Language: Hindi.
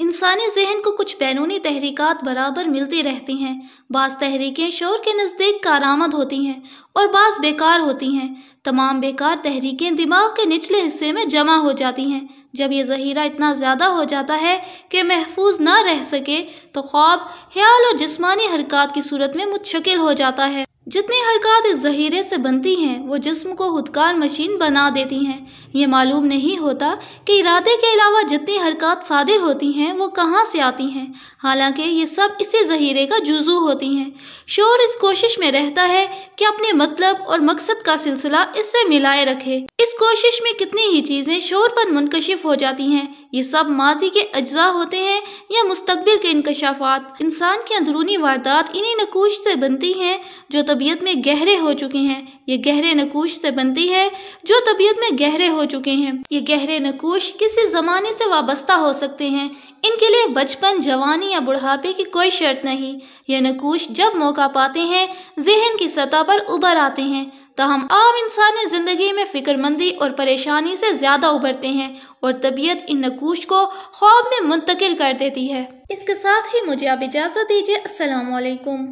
इंसानी जहन को कुछ बैरूनी तहरीक बराबर मिलती रहती हैं बाज़ तहरीकें शोर के नज़दीक कारामद होती हैं और बाज़ बेकार होती हैं तमाम बेकार तहरीकें दिमाग के निचले हिस्से में जमा हो जाती हैं जब ये जहीरा इतना ज़्यादा हो जाता है कि महफूज ना रह सके तो ख्वाब ख्याल और जिसमानी हरकत की सूरत में मुतशकिल हो जाता है जितनी हरकत इस जहीरे से बनती हैं वो जिस्म को खुदकार मशीन बना देती हैं ये मालूम नहीं होता कि इरादे के अलावा जितनी हरकत सादिर होती हैं वो कहाँ से आती हैं हालांकि ये सब इसी जहीरे का जुजू होती हैं शोर इस कोशिश में रहता है कि अपने मतलब और मकसद का सिलसिला इससे मिलाए रखे इस कोशिश में कितनी ही चीज़ें शोर पर मुनकशिफ हो जाती हैं ये सब माजी के अज्जा होते हैं या मुस्तबिल के इनकशाफात इंसान की अंदरूनी वारदात इन्हीं नकूश से बनती हैं जो तबीयत में गहरे हो चुके हैं ये गहरे नकूश से बनती है जो तबीयत में गहरे हो चुके हैं ये गहरे नकूश किसी ज़माने से वाबस्ता हो सकते हैं इनके लिए बचपन जवानी या बुढ़ापे की कोई शर्त नहीं ये नकूश जब मौका पाते हैं जहन की सतह पर उभर आते हैं तहम आम इंसान ज़िंदगी में फ़िक्रमंदी और परेशानी से ज़्यादा उभरते हैं और तबीयत इन नकूश को ख्वाब में मुंतकिल कर देती है इसके साथ ही मुझे आप इजाज़त दीजिए असलकुम